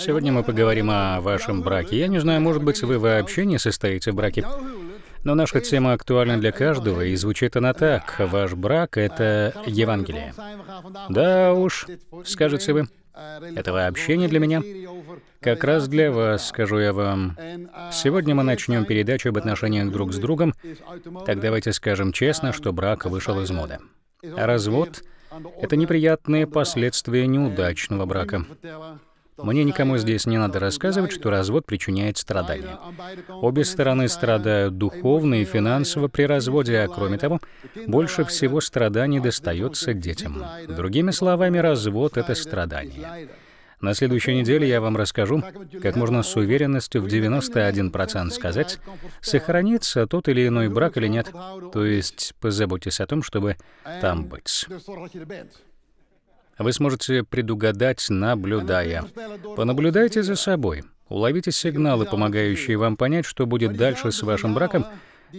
Сегодня мы поговорим о вашем браке. Я не знаю, может быть, вы вообще не состоите в браке. Но наша тема актуальна для каждого, и звучит она так. Ваш брак — это Евангелие. Да уж, скажете вы. Это вообще не для меня. Как раз для вас, скажу я вам. Сегодня мы начнем передачу об отношениях друг с другом. Так давайте скажем честно, что брак вышел из моды. А развод — это неприятные последствия неудачного брака. Мне никому здесь не надо рассказывать, что развод причиняет страдания. Обе стороны страдают духовно и финансово при разводе, а кроме того, больше всего страданий достается детям. Другими словами, развод — это страдание. На следующей неделе я вам расскажу, как можно с уверенностью в 91% сказать, сохранится тот или иной брак или нет. То есть позаботьтесь о том, чтобы там быть. А вы сможете предугадать, наблюдая. Понаблюдайте за собой. Уловите сигналы, помогающие вам понять, что будет дальше с вашим браком,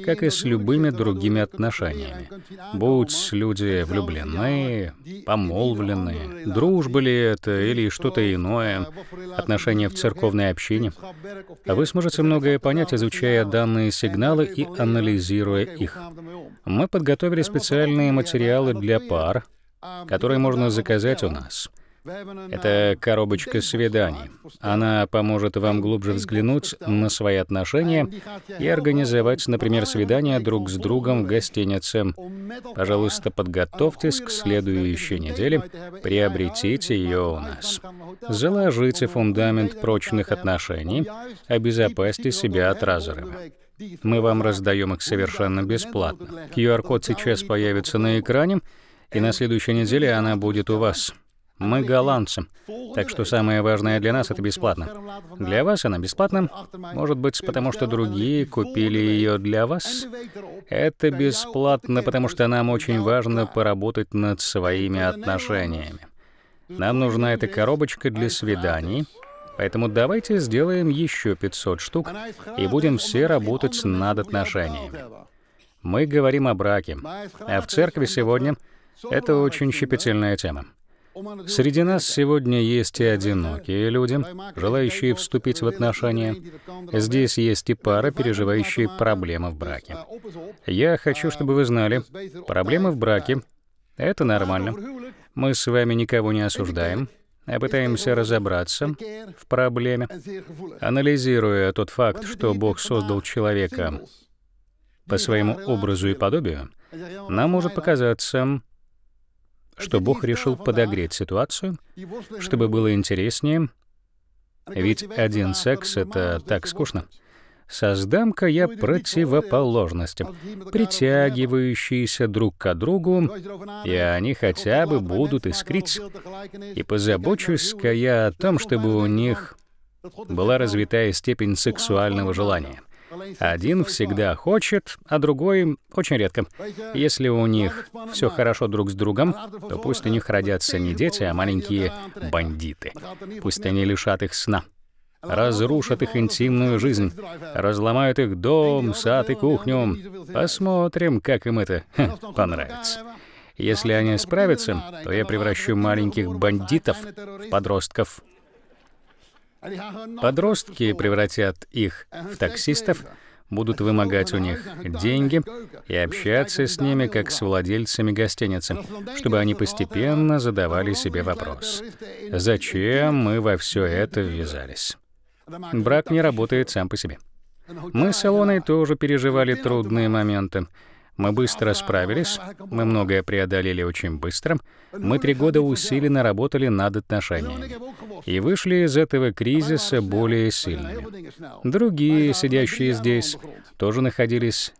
как и с любыми другими отношениями. Будь люди влюблены, помолвлены, дружба ли это или что-то иное, отношения в церковной общине. А вы сможете многое понять, изучая данные сигналы и анализируя их. Мы подготовили специальные материалы для пар, которые можно заказать у нас. Это коробочка свиданий. Она поможет вам глубже взглянуть на свои отношения и организовать, например, свидание друг с другом в гостинице. Пожалуйста, подготовьтесь к следующей неделе, приобретите ее у нас. Заложите фундамент прочных отношений, обезопасьте себя от разрыва. Мы вам раздаем их совершенно бесплатно. QR-код сейчас появится на экране. И на следующей неделе она будет у вас. Мы голландцы. Так что самое важное для нас — это бесплатно. Для вас она бесплатна, может быть, потому что другие купили ее для вас. Это бесплатно, потому что нам очень важно поработать над своими отношениями. Нам нужна эта коробочка для свиданий, поэтому давайте сделаем еще 500 штук и будем все работать над отношениями. Мы говорим о браке, а в церкви сегодня — это очень щепетильная тема. Среди нас сегодня есть и одинокие люди, желающие вступить в отношения. Здесь есть и пара, переживающие проблемы в браке. Я хочу, чтобы вы знали, проблемы в браке — это нормально. Мы с вами никого не осуждаем, а пытаемся разобраться в проблеме, анализируя тот факт, что Бог создал человека по своему образу и подобию, нам может показаться, что Бог решил подогреть ситуацию, чтобы было интереснее, ведь один секс — это так скучно. Создам-ка я противоположности, притягивающиеся друг к другу, и они хотя бы будут искрить. И позабочусь-ка я о том, чтобы у них была развитая степень сексуального желания. Один всегда хочет, а другой очень редко. Если у них все хорошо друг с другом, то пусть у них родятся не дети, а маленькие бандиты. Пусть они лишат их сна разрушат их интимную жизнь, разломают их дом, сад и кухню. Посмотрим, как им это ха, понравится. Если они справятся, то я превращу маленьких бандитов в подростков. Подростки превратят их в таксистов, будут вымогать у них деньги и общаться с ними как с владельцами гостиницы, чтобы они постепенно задавали себе вопрос, зачем мы во все это ввязались. Брак не работает сам по себе. Мы с Илоной тоже переживали трудные моменты. Мы быстро справились, мы многое преодолели очень быстро. Мы три года усиленно работали над отношениями и вышли из этого кризиса более сильными. Другие, сидящие здесь, тоже находились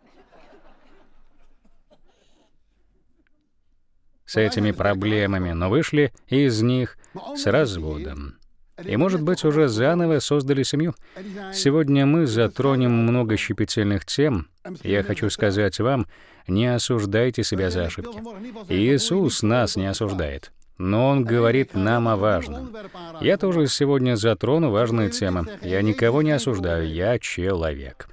с этими проблемами, но вышли из них с разводом и, может быть, уже заново создали семью. Сегодня мы затронем много щепетильных тем. Я хочу сказать вам, не осуждайте себя за ошибки. Иисус нас не осуждает но он говорит нам о важном. Я тоже сегодня затрону важные темы. Я никого не осуждаю, я человек.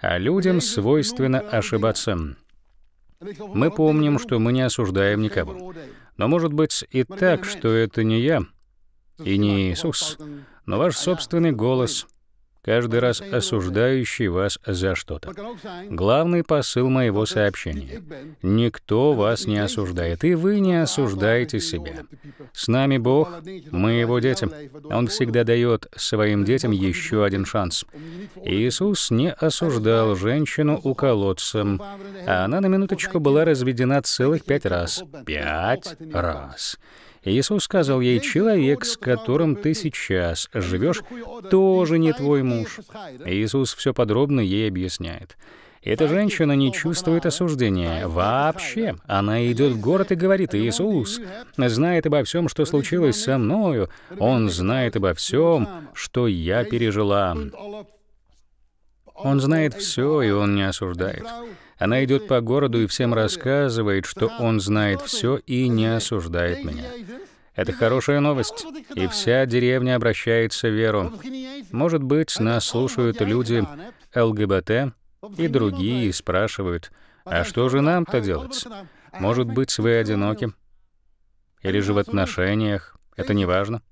А людям свойственно ошибаться. Мы помним, что мы не осуждаем никого. Но может быть и так, что это не я, и не Иисус, но ваш а собственный голос, каждый раз осуждающий вас за что-то. Главный посыл моего сообщения. Никто вас не осуждает, и вы не осуждаете себя. С нами Бог, мы Его дети. Он всегда дает своим детям еще один шанс. Иисус не осуждал женщину у колодца, а она на минуточку была разведена целых пять раз. Пять раз. Иисус сказал ей, «Человек, с которым ты сейчас живешь, тоже не твой муж». Иисус все подробно ей объясняет. Эта женщина не чувствует осуждения. Вообще. Она идет в город и говорит, «Иисус знает обо всем, что случилось со мною. Он знает обо всем, что я пережила». Он знает все, и он не осуждает. Она идет по городу и всем рассказывает, что он знает все и не осуждает меня. Это хорошая новость, и вся деревня обращается в веру. Может быть, нас слушают люди ЛГБТ и другие и спрашивают, а что же нам-то делать? Может быть, вы одиноки? Или же в отношениях? Это не важно.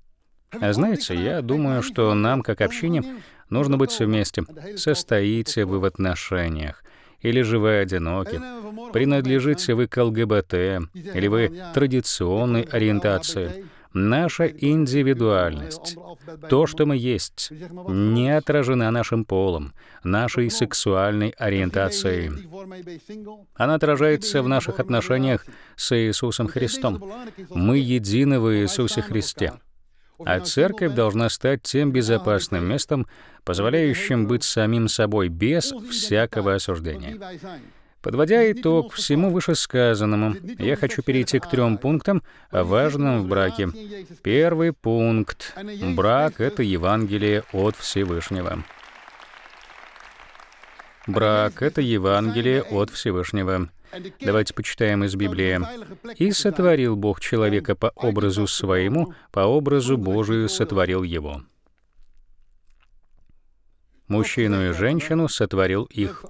А знаете, я думаю, что нам, как общине, нужно быть вместе. Состоите вы в отношениях или же вы одиноки, принадлежите вы к ЛГБТ, или вы традиционной ориентации. Наша индивидуальность, то, что мы есть, не отражена нашим полом, нашей сексуальной ориентацией. Она отражается в наших отношениях с Иисусом Христом. Мы едины в Иисусе Христе. А церковь должна стать тем безопасным местом, позволяющим быть самим собой без всякого осуждения. Подводя итог всему вышесказанному, я хочу перейти к трем пунктам, важным в браке. Первый пункт. Брак — это Евангелие от Всевышнего. Брак — это Евангелие от Всевышнего. Давайте почитаем из Библии. «И сотворил Бог человека по образу своему, по образу Божию сотворил его» мужчину и женщину сотворил их.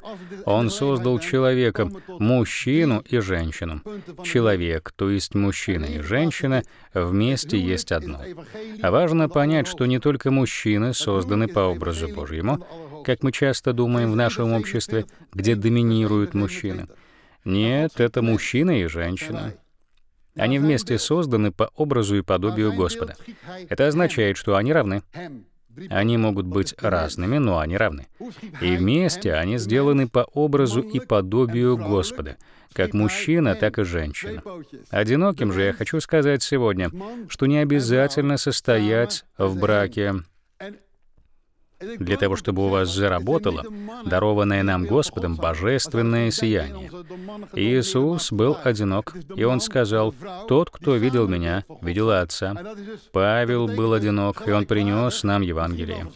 Он создал человеком мужчину и женщину. Человек, то есть мужчина и женщина, вместе есть одно. А важно понять, что не только мужчины созданы по образу Божьему, как мы часто думаем в нашем обществе, где доминируют мужчины. Нет, это мужчина и женщина. Они вместе созданы по образу и подобию Господа. Это означает, что они равны. Они могут быть разными, но они равны. И вместе они сделаны по образу и подобию Господа, как мужчина, так и женщина. Одиноким же я хочу сказать сегодня, что не обязательно состоять в браке для того, чтобы у вас заработало дарованное нам Господом божественное сияние. Иисус был одинок, и Он сказал, «Тот, кто видел Меня, видел Отца». Павел был одинок, и он принес нам Евангелие.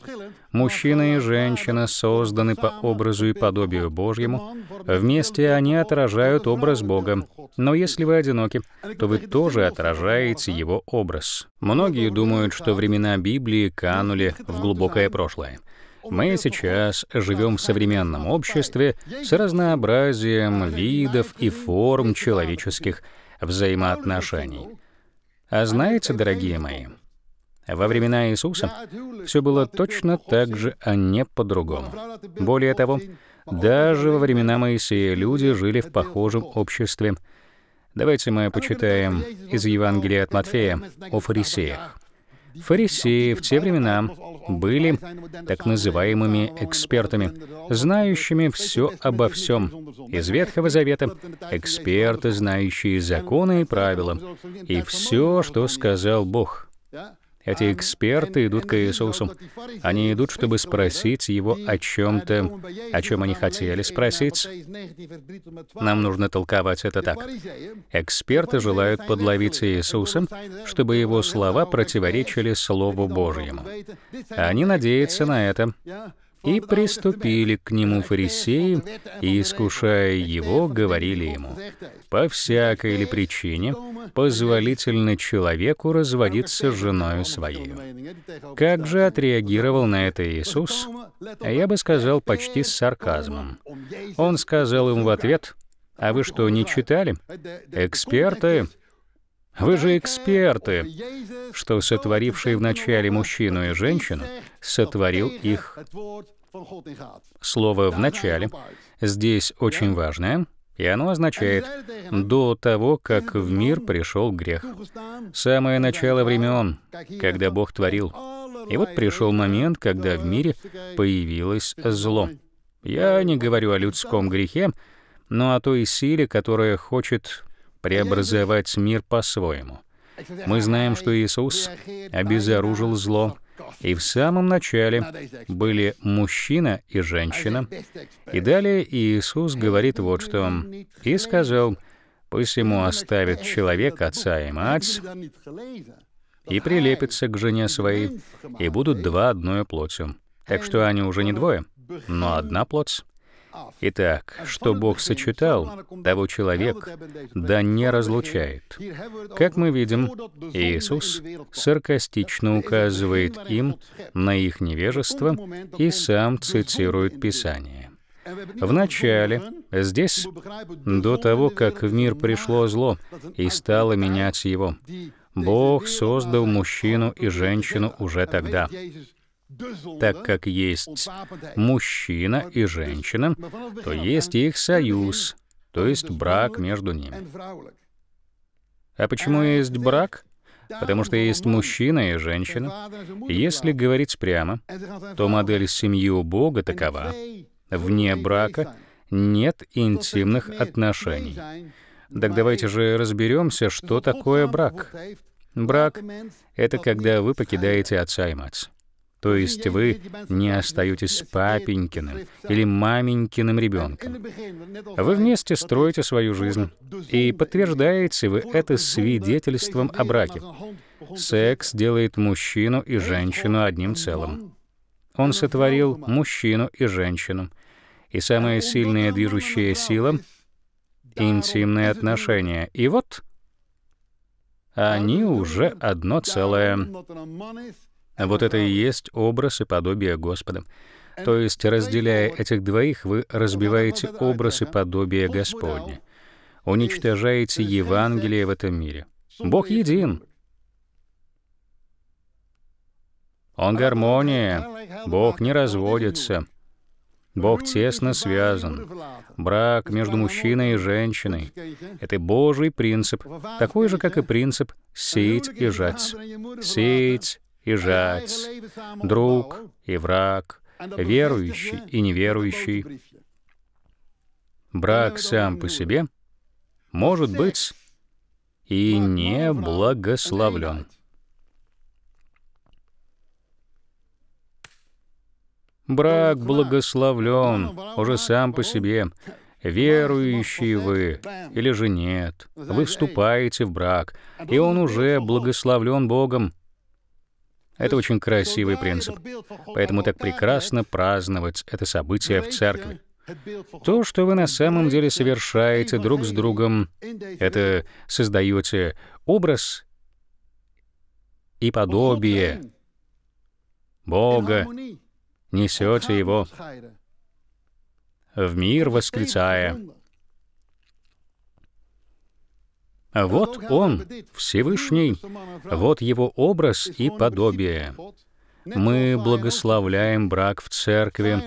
Мужчина и женщина созданы по образу и подобию Божьему. Вместе они отражают образ Бога. Но если вы одиноки, то вы тоже отражаете его образ. Многие думают, что времена Библии канули в глубокое прошлое. Мы сейчас живем в современном обществе с разнообразием видов и форм человеческих взаимоотношений. А знаете, дорогие мои, во времена Иисуса все было точно так же, а не по-другому. Более того, даже во времена Моисея люди жили в похожем обществе. Давайте мы почитаем из Евангелия от Матфея о фарисеях. Фарисеи в те времена были так называемыми экспертами, знающими все обо всем. Из Ветхого Завета эксперты, знающие законы и правила, и все, что сказал Бог. Эти эксперты идут к Иисусу. Они идут, чтобы спросить его о чем-то, о чем они хотели спросить. Нам нужно толковать это так. Эксперты желают подловить Иисуса, чтобы его слова противоречили Слову Божьему. Они надеются на это. И приступили к нему фарисеи, и, искушая его, говорили ему, «По всякой ли причине позволительно человеку разводиться с женою своей?» Как же отреагировал на это Иисус? А я бы сказал почти с сарказмом. Он сказал им в ответ, «А вы что, не читали? Эксперты вы же эксперты, что сотворивший вначале мужчину и женщину, сотворил их Слово «в начале» здесь очень важное, и оно означает «до того, как в мир пришел грех». Самое начало времен, когда Бог творил. И вот пришел момент, когда в мире появилось зло. Я не говорю о людском грехе, но о той силе, которая хочет преобразовать мир по-своему. Мы знаем, что Иисус обезоружил зло и в самом начале были мужчина и женщина. И далее Иисус говорит вот что. «И сказал, пусть ему оставит человек отца и мать, и прилепится к жене своей, и будут два одной плотью». Так что они уже не двое, но одна плоть. Итак, что Бог сочетал, того человек да не разлучает. Как мы видим, Иисус саркастично указывает им на их невежество и сам цитирует Писание. В начале, здесь, до того, как в мир пришло зло и стало менять его, Бог создал мужчину и женщину уже тогда так как есть мужчина и женщина, то есть их союз, то есть брак между ними. А почему есть брак? Потому что есть мужчина и женщина. Если говорить прямо, то модель семьи у Бога такова. Вне брака нет интимных отношений. Так давайте же разберемся, что такое брак. Брак — это когда вы покидаете отца и мать. То есть вы не остаетесь папенькиным или маменькиным ребенком. Вы вместе строите свою жизнь, и подтверждаете вы это свидетельством о браке. Секс делает мужчину и женщину одним целым. Он сотворил мужчину и женщину. И самая сильная движущая сила — интимные отношения. И вот они уже одно целое. А вот это и есть образ и подобие Господа. То есть, разделяя этих двоих, вы разбиваете образ и подобие Господне, уничтожаете Евангелие в этом мире. Бог един. Он гармония. Бог не разводится. Бог тесно связан. Брак между мужчиной и женщиной — это Божий принцип, такой же, как и принцип «сеять и жать». Сеять и жать, друг и враг, верующий и неверующий. Брак сам по себе может быть и не благословлен. Брак благословлен уже сам по себе. Верующие вы или же нет, вы вступаете в брак, и он уже благословлен Богом. Это очень красивый принцип. Поэтому так прекрасно праздновать это событие в церкви. То, что вы на самом деле совершаете друг с другом, это создаете образ и подобие Бога, несете его в мир, восклицая А вот Он, Всевышний, вот Его образ и подобие. Мы благословляем брак в церкви.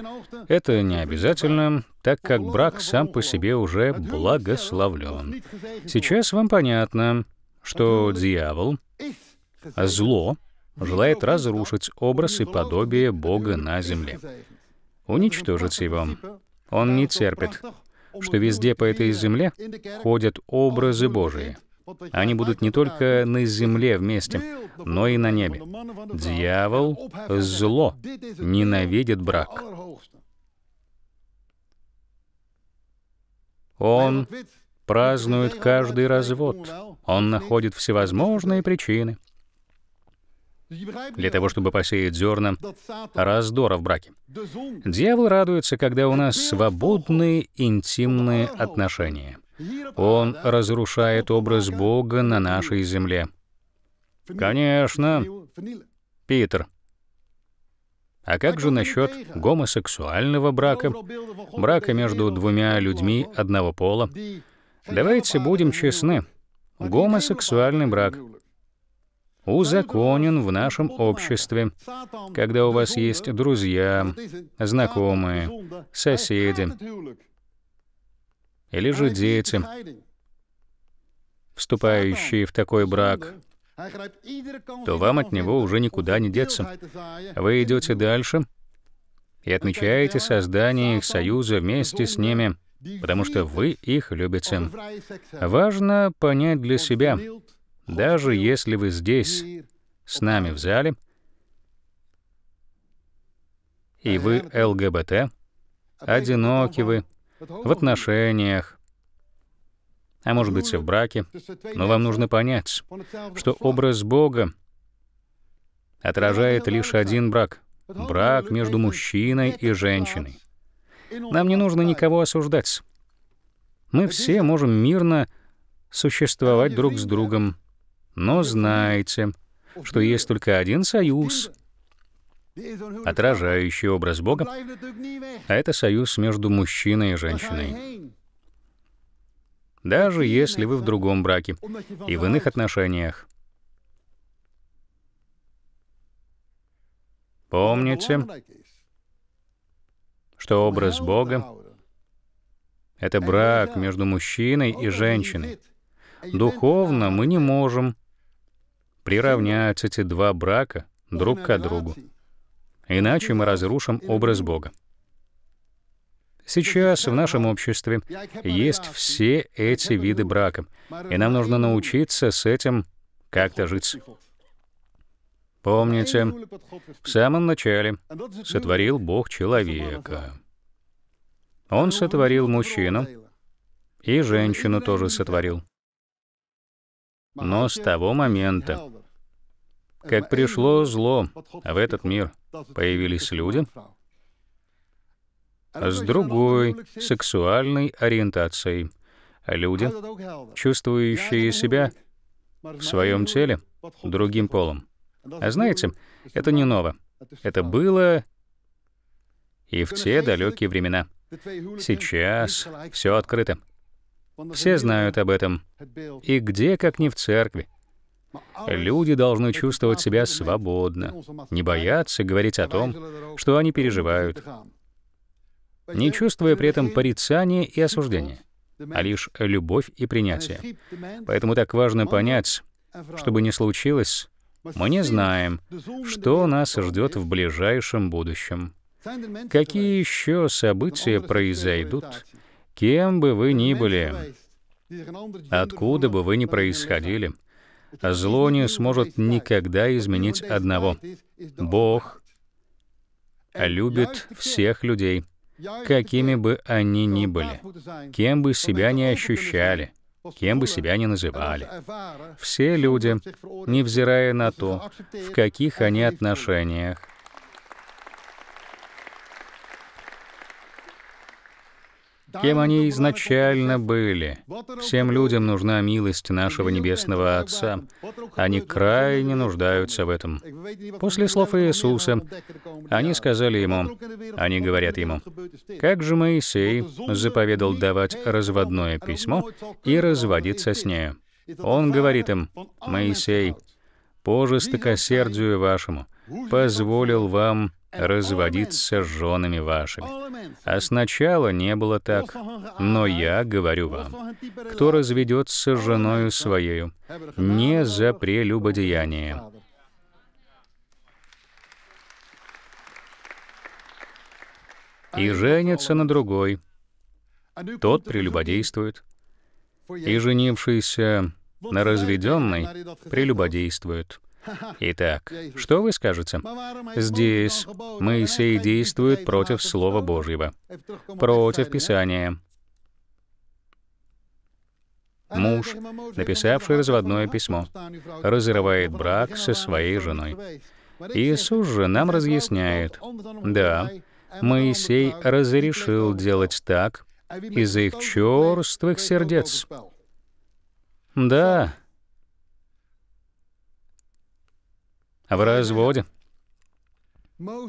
Это не обязательно, так как брак сам по себе уже благословлен. Сейчас вам понятно, что дьявол, зло, желает разрушить образ и подобие Бога на земле, уничтожить его. Он не терпит что везде по этой земле ходят образы Божии. Они будут не только на земле вместе, но и на небе. Дьявол — зло, ненавидит брак. Он празднует каждый развод. Он находит всевозможные причины, для того, чтобы посеять зерна раздора в браке. Дьявол радуется, когда у нас свободные интимные отношения. Он разрушает образ Бога на нашей земле. Конечно, Питер. А как же насчет гомосексуального брака, брака между двумя людьми одного пола? Давайте будем честны. Гомосексуальный брак узаконен в нашем обществе. Когда у вас есть друзья, знакомые, соседи или же дети, вступающие в такой брак, то вам от него уже никуда не деться. Вы идете дальше и отмечаете создание их союза вместе с ними, потому что вы их любите. Важно понять для себя, даже если вы здесь, с нами в зале, и вы ЛГБТ, одиноки вы, в отношениях, а может быть и в браке, но вам нужно понять, что образ Бога отражает лишь один брак — брак между мужчиной и женщиной. Нам не нужно никого осуждать. Мы все можем мирно существовать друг с другом, но знайте, что есть только один союз, отражающий образ Бога, а это союз между мужчиной и женщиной. Даже если вы в другом браке и в иных отношениях. Помните, что образ Бога — это брак между мужчиной и женщиной. Духовно мы не можем приравнять эти два брака друг к другу. Иначе мы разрушим образ Бога. Сейчас в нашем обществе есть все эти виды брака, и нам нужно научиться с этим как-то жить. Помните, в самом начале сотворил Бог человека. Он сотворил мужчину, и женщину тоже сотворил. Но с того момента, как пришло зло в этот мир, появились люди с другой сексуальной ориентацией. Люди, чувствующие себя в своем теле другим полом. А знаете, это не ново. Это было и в те далекие времена. Сейчас все открыто. Все знают об этом. И где, как не в церкви? Люди должны чувствовать себя свободно, не бояться говорить о том, что они переживают, не чувствуя при этом порицания и осуждения, а лишь любовь и принятие. Поэтому так важно понять, чтобы не случилось, мы не знаем, что нас ждет в ближайшем будущем. Какие еще события произойдут, Кем бы вы ни были, откуда бы вы ни происходили, зло не сможет никогда изменить одного. Бог любит всех людей, какими бы они ни были, кем бы себя ни ощущали, кем бы себя ни называли. Все люди, невзирая на то, в каких они отношениях, кем они изначально были. Всем людям нужна милость нашего Небесного Отца. Они крайне нуждаются в этом. После слов Иисуса они сказали ему, они говорят ему, «Как же Моисей заповедал давать разводное а письмо и разводиться с нею?» Он говорит им, «Моисей, по жестокосердию вашему позволил вам разводиться с женами вашими. А сначала не было так, но я говорю вам, кто разведется с женою своею, не за прелюбодеяние, и женится на другой, тот прелюбодействует, и женившийся на разведенной прелюбодействует. Итак, что вы скажете? Здесь Моисей действует против Слова Божьего, против Писания. Муж, написавший разводное письмо, разрывает брак со своей женой. Иисус же нам разъясняет, да, Моисей разрешил делать так из их черствых сердец. Да, В разводе.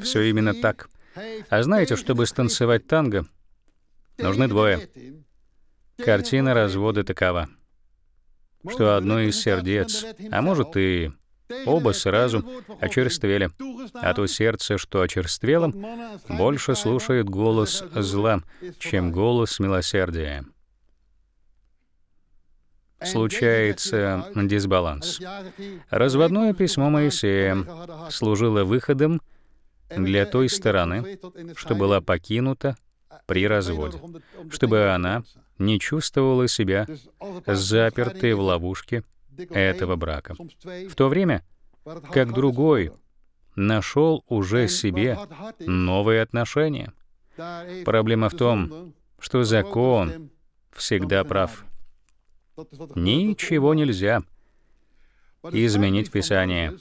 Все именно так. А знаете, чтобы станцевать танго, нужны двое. Картина развода такова, что одно из сердец, а может и оба сразу очерствели, а то сердце, что очерствело, больше слушает голос зла, чем голос милосердия случается дисбаланс. Разводное письмо Моисея служило выходом для той стороны, что была покинута при разводе, чтобы она не чувствовала себя запертой в ловушке этого брака. В то время, как другой нашел уже себе новые отношения. Проблема в том, что закон всегда прав. Ничего нельзя изменить Писание,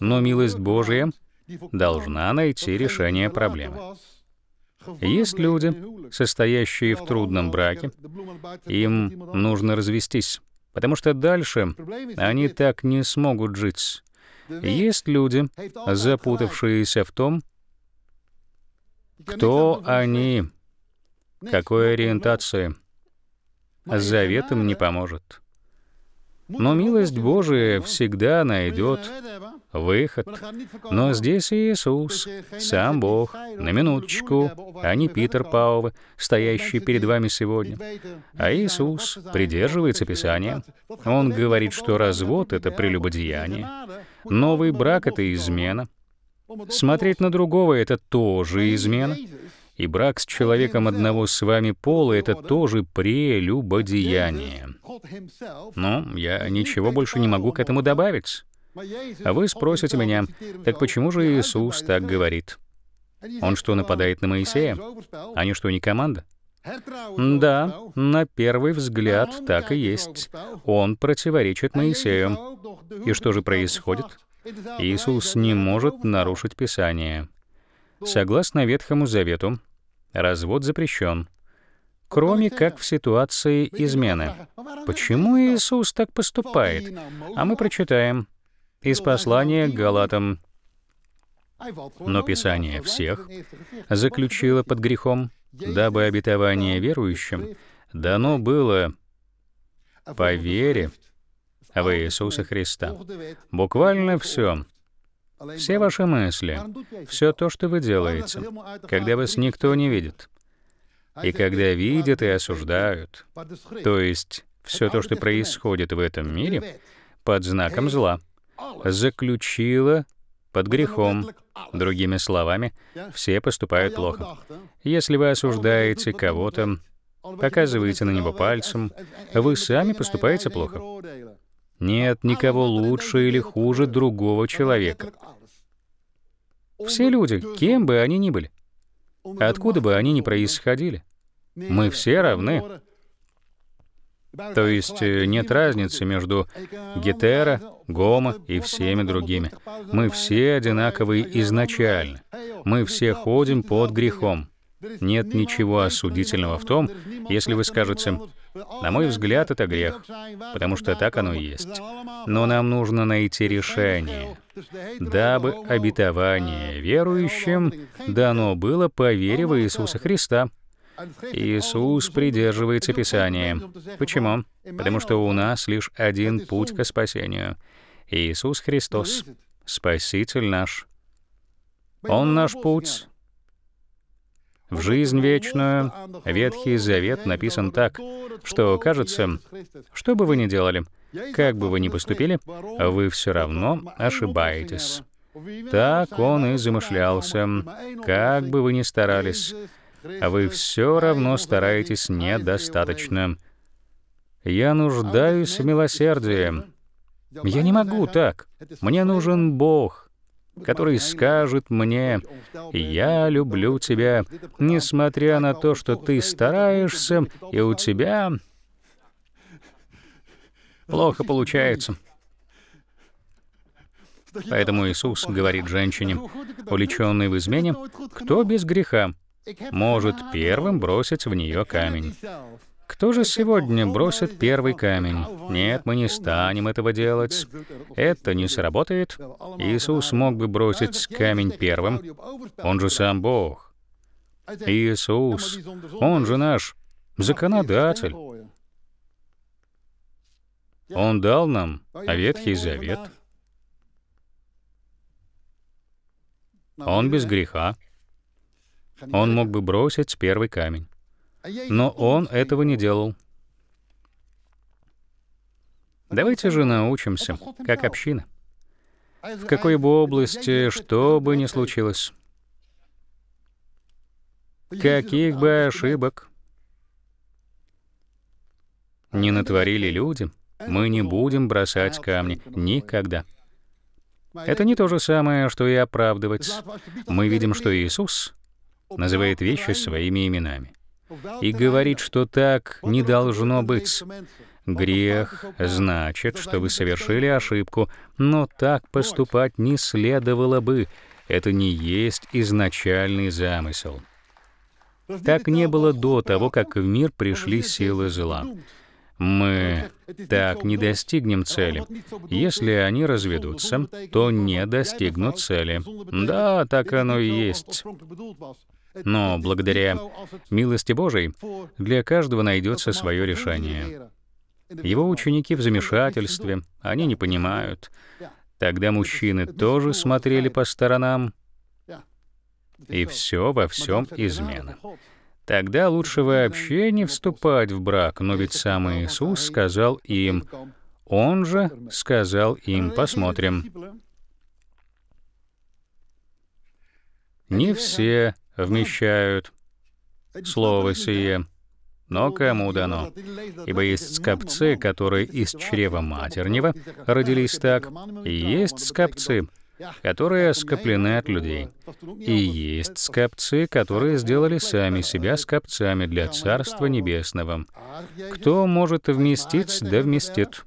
но милость Божия должна найти решение проблемы. Есть люди, состоящие в трудном браке, им нужно развестись, потому что дальше они так не смогут жить. Есть люди, запутавшиеся в том, кто они, какой ориентации, а заветом не поможет. Но милость Божия всегда найдет выход. Но здесь Иисус, сам Бог, на минуточку, а не Питер Паува, стоящий перед вами сегодня. А Иисус придерживается Писания. Он говорит, что развод — это прелюбодеяние. Новый брак — это измена. Смотреть на другого — это тоже измена. И брак с человеком одного с вами пола — это тоже прелюбодеяние. Но я ничего больше не могу к этому добавить. А вы спросите меня, так почему же Иисус так говорит? Он что, нападает на Моисея? Они что, не команда? Да, на первый взгляд так и есть. Он противоречит Моисею. И что же происходит? Иисус не может нарушить Писание. Согласно Ветхому Завету, Развод запрещен. Кроме как в ситуации измены. Почему Иисус так поступает? А мы ну, прочитаем из ну, послания к Галатам. Но Писание всех заключило под грехом, дабы обетование верующим дано было по вере в Иисуса Христа. Буквально все. Все ваши мысли, все то, что вы делаете, когда вас никто не видит, и когда видят и осуждают, то есть все то, что происходит в этом мире, под знаком зла, заключило под грехом. Другими словами, все поступают плохо. Если вы осуждаете кого-то, показываете на него пальцем, вы сами поступаете плохо. Нет никого лучше или хуже другого человека. Все люди, кем бы они ни были, откуда бы они ни происходили, мы все равны. То есть э, нет разницы между гетера, гома и всеми другими. Мы все одинаковые изначально. Мы все ходим под грехом. Нет ничего осудительного в том, если вы скажете, на мой взгляд, это грех, потому что так оно и есть. Но нам нужно найти решение дабы обетование верующим дано было по вере в Иисуса Христа. Иисус придерживается Писания. Почему? Потому что у нас лишь один путь ко спасению. Иисус Христос, Спаситель наш. Он наш путь в жизнь вечную. Ветхий Завет написан так, что кажется, что бы вы ни делали — как бы вы ни поступили, вы все равно ошибаетесь. Так он и замышлялся. Как бы вы ни старались, а вы все равно стараетесь недостаточно. Я нуждаюсь в милосердии. Я не могу так. Мне нужен Бог, который скажет мне, «Я люблю тебя, несмотря на то, что ты стараешься, и у тебя плохо получается. Поэтому Иисус говорит женщине, увлеченной в измене, кто без греха может первым бросить в нее камень. Кто же сегодня бросит первый камень? Нет, мы не станем этого делать. Это не сработает. Иисус мог бы бросить камень первым. Он же сам Бог. Иисус, Он же наш законодатель. Он дал нам Ветхий Завет. Он без греха. Он мог бы бросить первый камень. А Но он этого не делал. Давайте же научимся, как община. А В какой бы области, что бы ни случилось, каких бы ошибок не натворили люди — мы не будем бросать камни. Никогда. Это не то же самое, что и оправдывать. Мы видим, что Иисус называет вещи своими именами и говорит, что так не должно быть. Грех значит, что вы совершили ошибку, но так поступать не следовало бы. Это не есть изначальный замысел. Так не было до того, как в мир пришли силы зла мы так не достигнем цели. Если они разведутся, то не достигнут цели. Да, так оно и есть. Но благодаря милости Божией для каждого найдется свое решение. Его ученики в замешательстве, они не понимают. Тогда мужчины тоже смотрели по сторонам, и все во всем измена. Тогда лучше вообще не вступать в брак, но ведь сам Иисус сказал им, Он же сказал им, посмотрим. Не все вмещают слово сие, но кому дано? Ибо есть скопцы, которые из чрева матернего родились так, и есть скопцы, которые скоплены от людей. И есть скопцы, которые сделали сами себя скопцами для Царства Небесного. Кто может вместить, да вместит.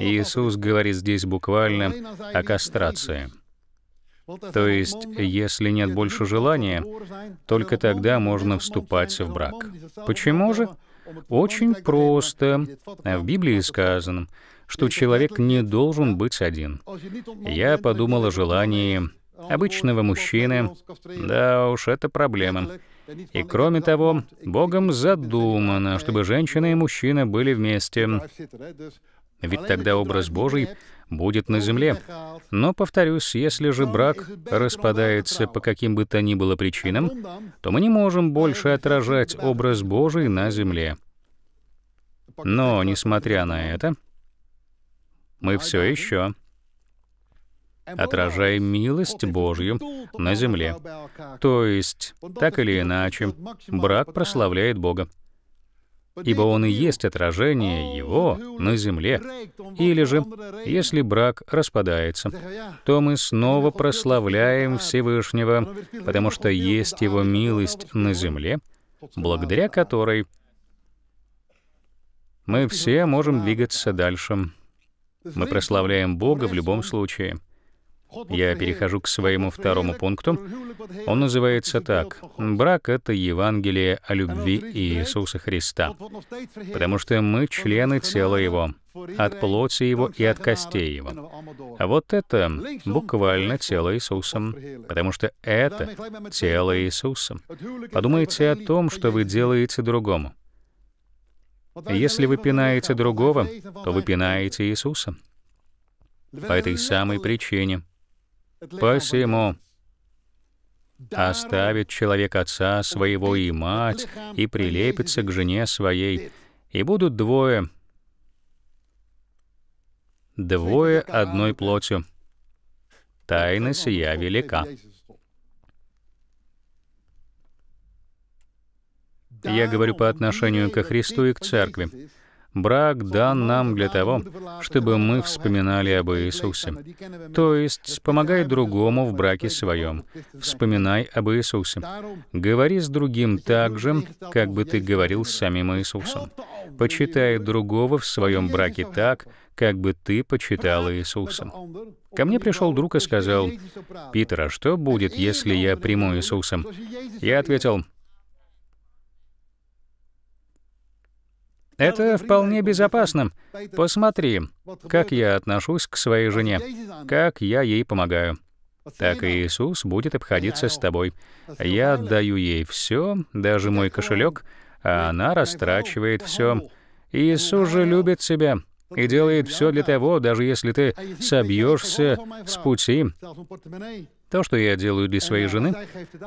Иисус говорит здесь буквально о кастрации. То есть, если нет больше желания, только тогда можно вступать в брак. Почему же? Очень просто. В Библии сказано, что человек не должен быть один. Я подумал о желании обычного мужчины. Да уж, это проблема. И кроме того, Богом задумано, чтобы женщина и мужчина были вместе. Ведь тогда образ Божий будет на земле. Но, повторюсь, если же брак распадается по каким бы то ни было причинам, то мы не можем больше отражать образ Божий на земле. Но, несмотря на это, мы все еще отражаем милость Божью на земле. То есть, так или иначе, брак прославляет Бога ибо он и есть отражение его на земле. Или же, если брак распадается, то мы снова прославляем Всевышнего, потому что есть его милость на земле, благодаря которой мы все можем двигаться дальше. Мы прославляем Бога в любом случае — я перехожу к своему второму пункту. Он называется так. Брак — это Евангелие о любви Иисуса Христа, потому что мы члены тела Его, от плоти Его и от костей Его. А вот это буквально тело Иисуса, потому что это тело Иисуса. Подумайте о том, что вы делаете другому. Если вы пинаете другого, то вы пинаете Иисуса. По этой самой причине — Посему оставит человек отца своего и мать, и прилепится к жене своей, и будут двое, двое одной плотью. Тайна сия велика. Я говорю по отношению ко Христу и к Церкви. Брак дан нам для того, чтобы мы вспоминали об Иисусе. То есть, помогай другому в браке своем. Вспоминай об Иисусе. Говори с другим так же, как бы ты говорил с самим Иисусом. Почитай другого в своем браке так, как бы ты почитал Иисуса. Ко мне пришел друг и сказал, «Питер, а что будет, если я приму Иисуса?» Я ответил, Это вполне безопасно. Посмотри, как я отношусь к своей жене, как я ей помогаю. Так и Иисус будет обходиться с тобой. Я отдаю ей все, даже мой кошелек, а она растрачивает все. Иисус же любит тебя и делает все для того, даже если ты собьешься с пути. То, что я делаю для своей жены,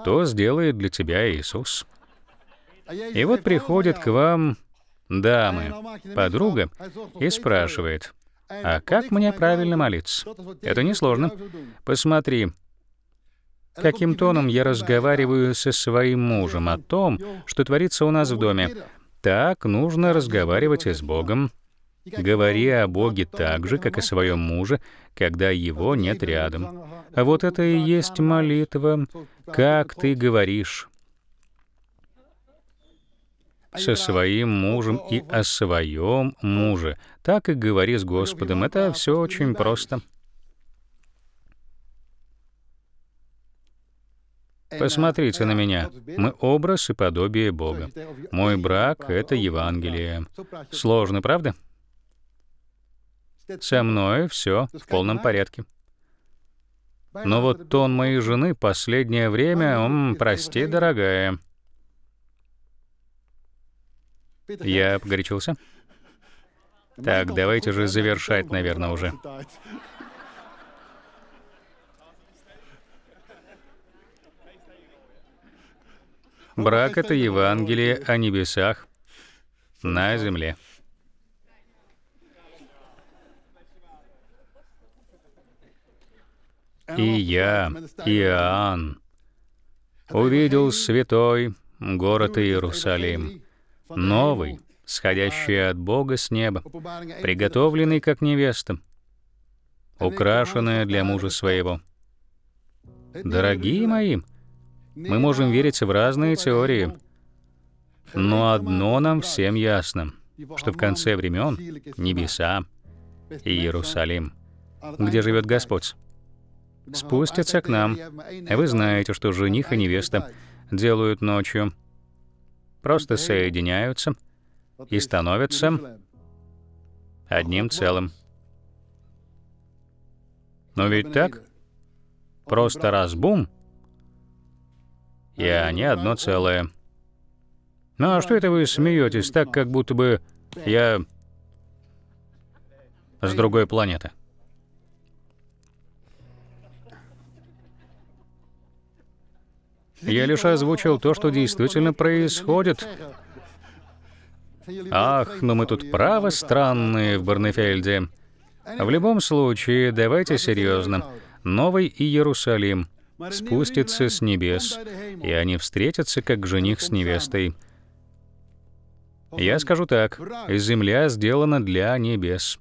то сделает для тебя Иисус. И вот приходит к вам дамы, подруга, и спрашивает, а как мне правильно молиться? Это несложно. Посмотри, каким тоном я разговариваю со своим мужем о том, что творится у нас в доме. Так нужно разговаривать и с Богом. Говори о Боге так же, как о своем муже, когда его нет рядом. А вот это и есть молитва, как ты говоришь со своим мужем и о своем муже. Так и говори с Господом. Это все очень просто. Посмотрите на меня. Мы образ и подобие Бога. Мой брак — это Евангелие. Сложно, правда? Со мной все в полном порядке. Но вот тон моей жены последнее время, м, прости, дорогая, я погорячился? Так, давайте же а завершать, наверное, уже. Ну, Брак — это Евангелие о а небесах на земле. И я, Иоанн, увидел святой город Иерусалим, новый, сходящий от Бога с неба, приготовленный как невеста, украшенная для мужа своего. Дорогие мои, мы можем верить в разные теории, но одно нам всем ясно, что в конце времен небеса и Иерусалим, где живет Господь, спустятся к нам. Вы знаете, что жених и невеста делают ночью просто соединяются и становятся одним целым. Но ведь так? Просто раз бум, и они одно целое. Ну а что это вы смеетесь так, как будто бы я с другой планеты? Я лишь озвучил то, что действительно происходит. Ах, но мы тут право странные в Барнефельде. В любом случае, давайте серьезно. Новый Иерусалим спустится с небес, и они встретятся, как жених с невестой. Я скажу так, земля сделана для небес,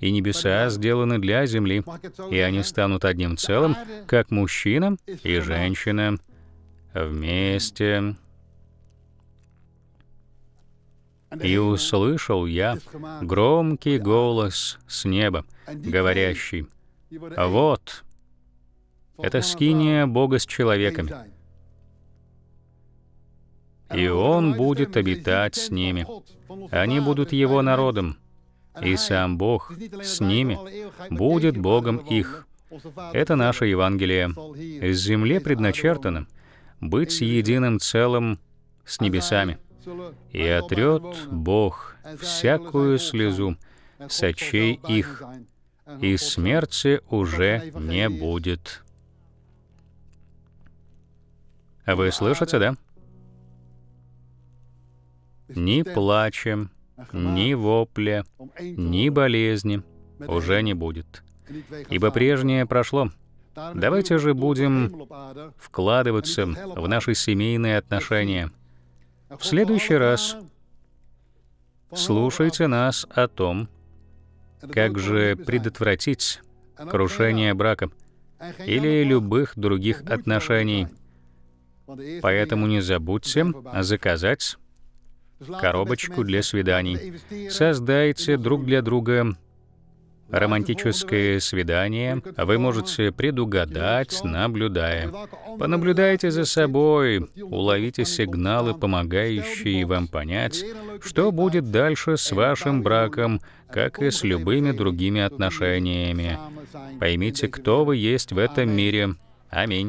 и небеса сделаны для земли, и они станут одним целым, как мужчина и женщина вместе. И услышал я громкий голос с неба, говорящий, «А «Вот, это скиния Бога с человеками, и Он будет обитать с ними. Они будут Его народом, и сам Бог с ними будет Богом их». Это наше Евангелие. Земле предначертано — быть единым целым с небесами. И отрет Бог всякую слезу с очей их, и смерти уже не будет. Вы слышите, да? Ни плача, ни вопля, ни болезни уже не будет, ибо прежнее прошло — Давайте же будем вкладываться в наши семейные отношения. В следующий раз слушайте нас о том, как же предотвратить крушение брака или любых других отношений. Поэтому не забудьте заказать коробочку для свиданий. Создайте друг для друга романтическое свидание вы можете предугадать, наблюдая. Понаблюдайте за собой, уловите сигналы, помогающие вам понять, что будет дальше с вашим браком, как и с любыми другими отношениями. Поймите, кто вы есть в этом мире. Аминь.